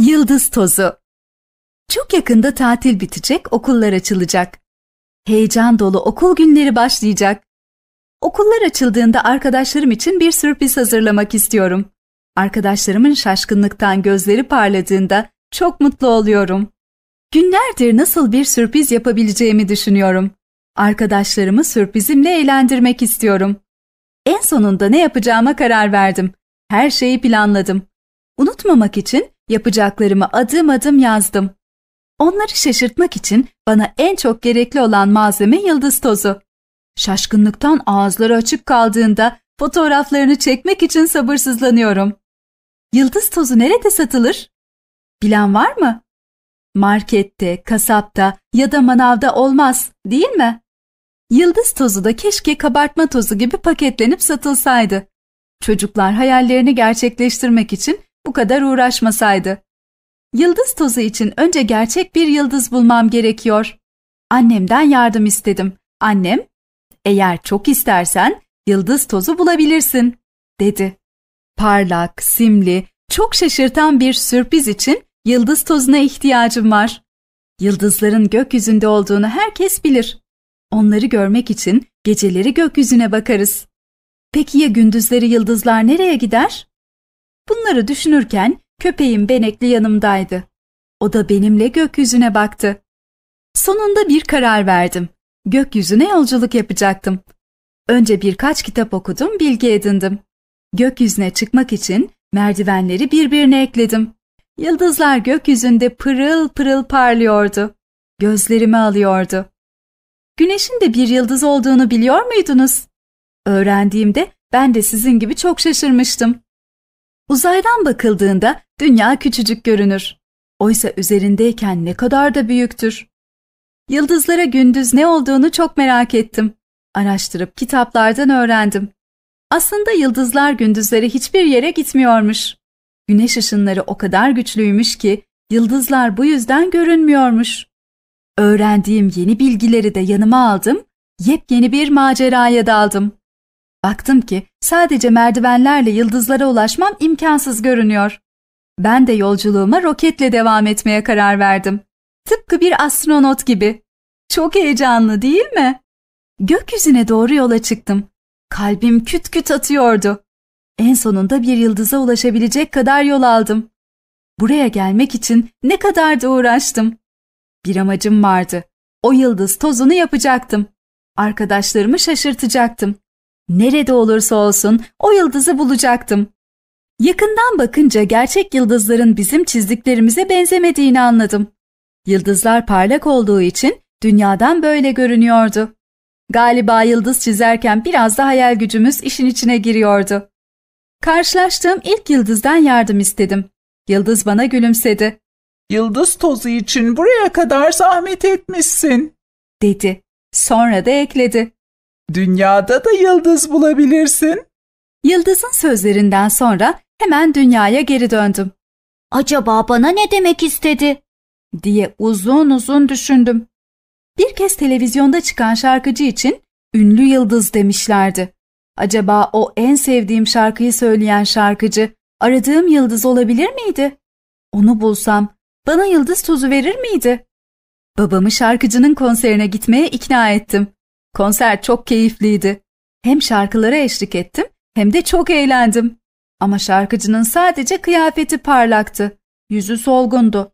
Yıldız tozu. Çok yakında tatil bitecek, okullar açılacak. Heyecan dolu okul günleri başlayacak. Okullar açıldığında arkadaşlarım için bir sürpriz hazırlamak istiyorum. Arkadaşlarımın şaşkınlıktan gözleri parladığında çok mutlu oluyorum. Günlerdir nasıl bir sürpriz yapabileceğimi düşünüyorum. Arkadaşlarımı sürprizimle eğlendirmek istiyorum. En sonunda ne yapacağıma karar verdim. Her şeyi planladım. Unutmamak için Yapacaklarımı adım adım yazdım. Onları şaşırtmak için bana en çok gerekli olan malzeme yıldız tozu. Şaşkınlıktan ağızları açık kaldığında fotoğraflarını çekmek için sabırsızlanıyorum. Yıldız tozu nerede satılır? Bilen var mı? Markette, kasapta ya da manavda olmaz, değil mi? Yıldız tozu da keşke kabartma tozu gibi paketlenip satılsaydı. Çocuklar hayallerini gerçekleştirmek için bu kadar uğraşmasaydı. Yıldız tozu için önce gerçek bir yıldız bulmam gerekiyor. Annemden yardım istedim. Annem, eğer çok istersen yıldız tozu bulabilirsin, dedi. Parlak, simli, çok şaşırtan bir sürpriz için yıldız tozuna ihtiyacım var. Yıldızların gökyüzünde olduğunu herkes bilir. Onları görmek için geceleri gökyüzüne bakarız. Peki ya gündüzleri yıldızlar nereye gider? Bunları düşünürken köpeğim benekli yanımdaydı. O da benimle gökyüzüne baktı. Sonunda bir karar verdim. Gökyüzüne yolculuk yapacaktım. Önce birkaç kitap okudum, bilgi edindim. Gökyüzüne çıkmak için merdivenleri birbirine ekledim. Yıldızlar gökyüzünde pırıl pırıl parlıyordu. Gözlerimi alıyordu. Güneşin de bir yıldız olduğunu biliyor muydunuz? Öğrendiğimde ben de sizin gibi çok şaşırmıştım. Uzaydan bakıldığında dünya küçücük görünür. Oysa üzerindeyken ne kadar da büyüktür. Yıldızlara gündüz ne olduğunu çok merak ettim. Araştırıp kitaplardan öğrendim. Aslında yıldızlar gündüzleri hiçbir yere gitmiyormuş. Güneş ışınları o kadar güçlüymüş ki yıldızlar bu yüzden görünmüyormuş. Öğrendiğim yeni bilgileri de yanıma aldım, yepyeni bir maceraya daldım. Baktım ki sadece merdivenlerle yıldızlara ulaşmam imkansız görünüyor. Ben de yolculuğuma roketle devam etmeye karar verdim. Tıpkı bir astronot gibi. Çok heyecanlı değil mi? Gökyüzüne doğru yola çıktım. Kalbim küt küt atıyordu. En sonunda bir yıldıza ulaşabilecek kadar yol aldım. Buraya gelmek için ne kadar da uğraştım. Bir amacım vardı. O yıldız tozunu yapacaktım. Arkadaşlarımı şaşırtacaktım. Nerede olursa olsun o yıldızı bulacaktım. Yakından bakınca gerçek yıldızların bizim çizdiklerimize benzemediğini anladım. Yıldızlar parlak olduğu için dünyadan böyle görünüyordu. Galiba yıldız çizerken biraz da hayal gücümüz işin içine giriyordu. Karşılaştığım ilk yıldızdan yardım istedim. Yıldız bana gülümsedi. Yıldız tozu için buraya kadar zahmet etmişsin, dedi. Sonra da ekledi. Dünyada da yıldız bulabilirsin. Yıldız'ın sözlerinden sonra hemen dünyaya geri döndüm. Acaba bana ne demek istedi? diye uzun uzun düşündüm. Bir kez televizyonda çıkan şarkıcı için ünlü yıldız demişlerdi. Acaba o en sevdiğim şarkıyı söyleyen şarkıcı aradığım yıldız olabilir miydi? Onu bulsam bana yıldız tozu verir miydi? Babamı şarkıcının konserine gitmeye ikna ettim. Konser çok keyifliydi. Hem şarkılara eşlik ettim hem de çok eğlendim. Ama şarkıcının sadece kıyafeti parlaktı. Yüzü solgundu.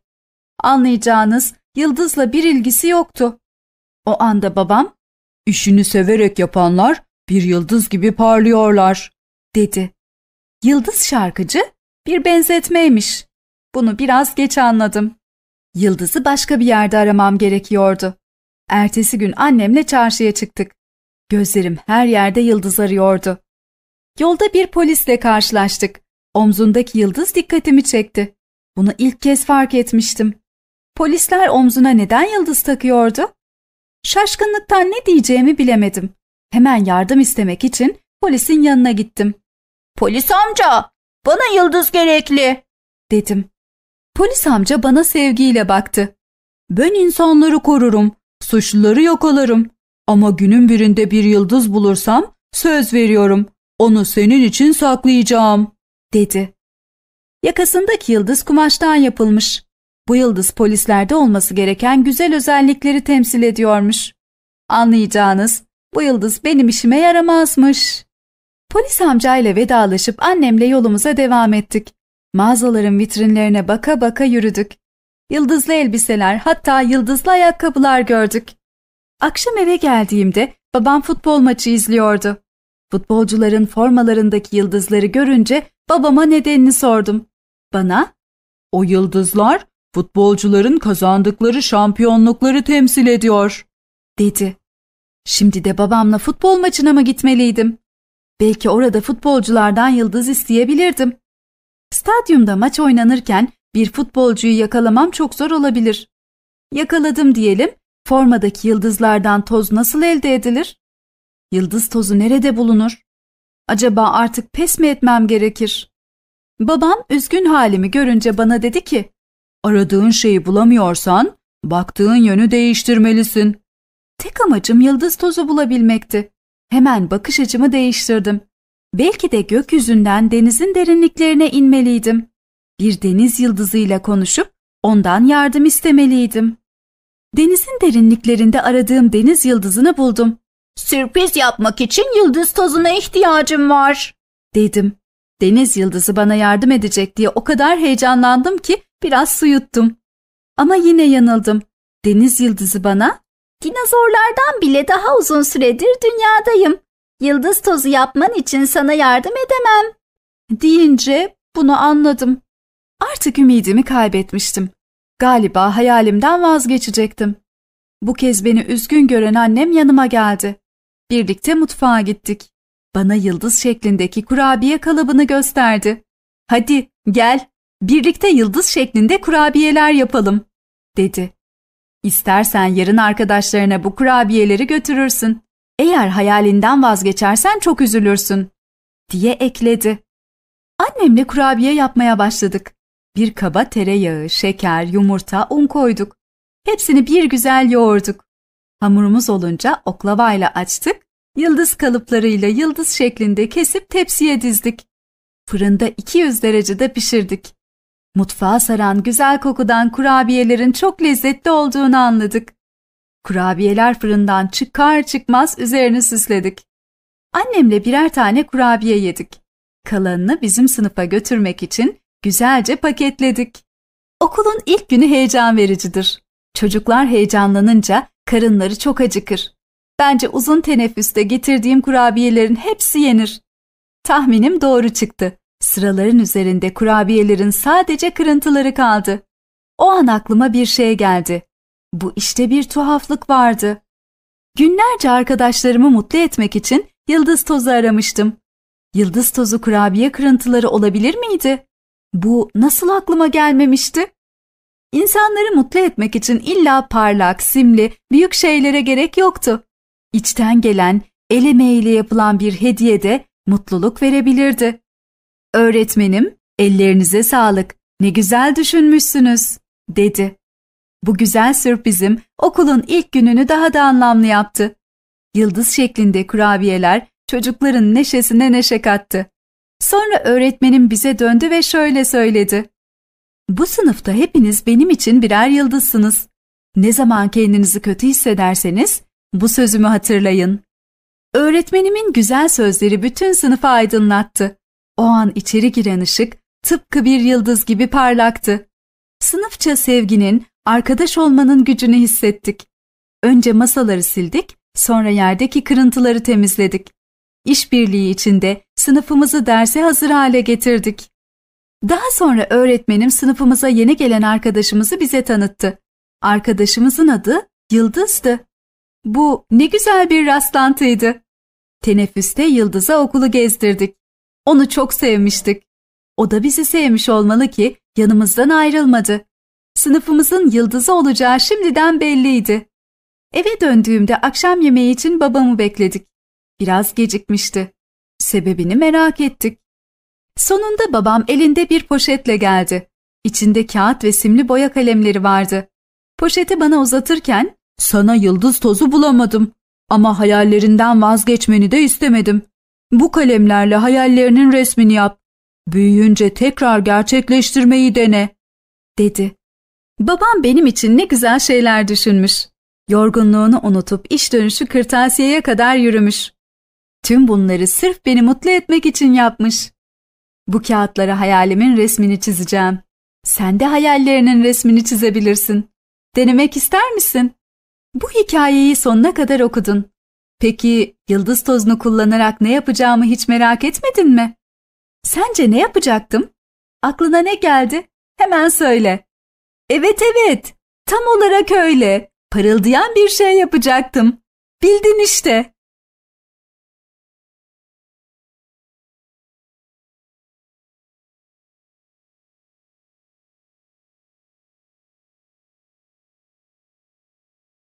Anlayacağınız Yıldız'la bir ilgisi yoktu. O anda babam, işini severek yapanlar bir yıldız gibi parlıyorlar, dedi. Yıldız şarkıcı bir benzetmeymiş. Bunu biraz geç anladım. Yıldız'ı başka bir yerde aramam gerekiyordu. Ertesi gün annemle çarşıya çıktık. Gözlerim her yerde yıldız arıyordu. Yolda bir polisle karşılaştık. Omzundaki yıldız dikkatimi çekti. Bunu ilk kez fark etmiştim. Polisler omzuna neden yıldız takıyordu? Şaşkınlıktan ne diyeceğimi bilemedim. Hemen yardım istemek için polisin yanına gittim. Polis amca, bana yıldız gerekli, dedim. Polis amca bana sevgiyle baktı. Ben insanları korurum. Suçluları yok alırım. Ama günün birinde bir yıldız bulursam söz veriyorum. Onu senin için saklayacağım." dedi. Yakasındaki yıldız kumaştan yapılmış. Bu yıldız polislerde olması gereken güzel özellikleri temsil ediyormuş. Anlayacağınız bu yıldız benim işime yaramazmış. Polis amcayla vedalaşıp annemle yolumuza devam ettik. Mağazaların vitrinlerine baka baka yürüdük yıldızlı elbiseler hatta yıldızlı ayakkabılar gördük. Akşam eve geldiğimde babam futbol maçı izliyordu. Futbolcuların formalarındaki yıldızları görünce babama nedenini sordum. Bana, o yıldızlar futbolcuların kazandıkları şampiyonlukları temsil ediyor, dedi. Şimdi de babamla futbol maçına mı gitmeliydim? Belki orada futbolculardan yıldız isteyebilirdim. Stadyumda maç oynanırken bir futbolcuyu yakalamam çok zor olabilir. Yakaladım diyelim, formadaki yıldızlardan toz nasıl elde edilir? Yıldız tozu nerede bulunur? Acaba artık pes mi etmem gerekir? Babam üzgün halimi görünce bana dedi ki, aradığın şeyi bulamıyorsan baktığın yönü değiştirmelisin. Tek amacım yıldız tozu bulabilmekti. Hemen bakış açımı değiştirdim. Belki de gökyüzünden denizin derinliklerine inmeliydim bir deniz yıldızıyla konuşup ondan yardım istemeliydim. Denizin derinliklerinde aradığım deniz yıldızını buldum. Sürpriz yapmak için yıldız tozuna ihtiyacım var, dedim. Deniz yıldızı bana yardım edecek diye o kadar heyecanlandım ki biraz su yuttum. Ama yine yanıldım. Deniz yıldızı bana, dinozorlardan bile daha uzun süredir dünyadayım. Yıldız tozu yapman için sana yardım edemem, deyince bunu anladım. Artık ümidimi kaybetmiştim. Galiba hayalimden vazgeçecektim. Bu kez beni üzgün gören annem yanıma geldi. Birlikte mutfağa gittik. Bana yıldız şeklindeki kurabiye kalıbını gösterdi. Hadi gel, birlikte yıldız şeklinde kurabiyeler yapalım, dedi. İstersen yarın arkadaşlarına bu kurabiyeleri götürürsün. Eğer hayalinden vazgeçersen çok üzülürsün, diye ekledi. Annemle kurabiye yapmaya başladık. Bir kaba tereyağı, şeker, yumurta, un koyduk. Hepsini bir güzel yoğurduk. Hamurumuz olunca oklavayla açtık, yıldız kalıplarıyla yıldız şeklinde kesip tepsiye dizdik. Fırında 200 derecede pişirdik. Mutfağa saran güzel kokudan kurabiyelerin çok lezzetli olduğunu anladık. Kurabiyeler fırından çıkar çıkmaz üzerini süsledik. Annemle birer tane kurabiye yedik. Kalanını bizim sınıfa götürmek için Güzelce paketledik. Okulun ilk günü heyecan vericidir. Çocuklar heyecanlanınca karınları çok acıkır. Bence uzun teneffüste getirdiğim kurabiyelerin hepsi yenir. Tahminim doğru çıktı. Sıraların üzerinde kurabiyelerin sadece kırıntıları kaldı. O an aklıma bir şey geldi. Bu işte bir tuhaflık vardı. Günlerce arkadaşlarımı mutlu etmek için yıldız tozu aramıştım. Yıldız tozu kurabiye kırıntıları olabilir miydi? Bu nasıl aklıma gelmemişti? İnsanları mutlu etmek için illa parlak, simli, büyük şeylere gerek yoktu. İçten gelen, el emeğiyle yapılan bir hediye de mutluluk verebilirdi. Öğretmenim, ellerinize sağlık, ne güzel düşünmüşsünüz, dedi. Bu güzel sürprizim okulun ilk gününü daha da anlamlı yaptı. Yıldız şeklinde kurabiyeler çocukların neşesine neşe kattı. Sonra öğretmenim bize döndü ve şöyle söyledi. Bu sınıfta hepiniz benim için birer yıldızsınız. Ne zaman kendinizi kötü hissederseniz bu sözümü hatırlayın. Öğretmenimin güzel sözleri bütün sınıfı aydınlattı. O an içeri giren ışık tıpkı bir yıldız gibi parlaktı. Sınıfça sevginin, arkadaş olmanın gücünü hissettik. Önce masaları sildik, sonra yerdeki kırıntıları temizledik. İşbirliği içinde sınıfımızı derse hazır hale getirdik. Daha sonra öğretmenim sınıfımıza yeni gelen arkadaşımızı bize tanıttı. Arkadaşımızın adı Yıldız'dı. Bu ne güzel bir rastlantıydı. Teneffüste Yıldız'a okulu gezdirdik. Onu çok sevmiştik. O da bizi sevmiş olmalı ki yanımızdan ayrılmadı. Sınıfımızın yıldızı olacağı şimdiden belliydi. Eve döndüğümde akşam yemeği için babamı bekledik. Biraz gecikmişti. Sebebini merak ettik. Sonunda babam elinde bir poşetle geldi. İçinde kağıt ve simli boya kalemleri vardı. Poşeti bana uzatırken sana yıldız tozu bulamadım ama hayallerinden vazgeçmeni de istemedim. Bu kalemlerle hayallerinin resmini yap. Büyüyünce tekrar gerçekleştirmeyi dene, dedi. Babam benim için ne güzel şeyler düşünmüş. Yorgunluğunu unutup iş dönüşü kırtasiyeye kadar yürümüş. Tüm bunları sırf beni mutlu etmek için yapmış. Bu kağıtlara hayalimin resmini çizeceğim. Sen de hayallerinin resmini çizebilirsin. Denemek ister misin? Bu hikayeyi sonuna kadar okudun. Peki yıldız tozunu kullanarak ne yapacağımı hiç merak etmedin mi? Sence ne yapacaktım? Aklına ne geldi? Hemen söyle. Evet evet, tam olarak öyle. Parıldayan bir şey yapacaktım. Bildin işte.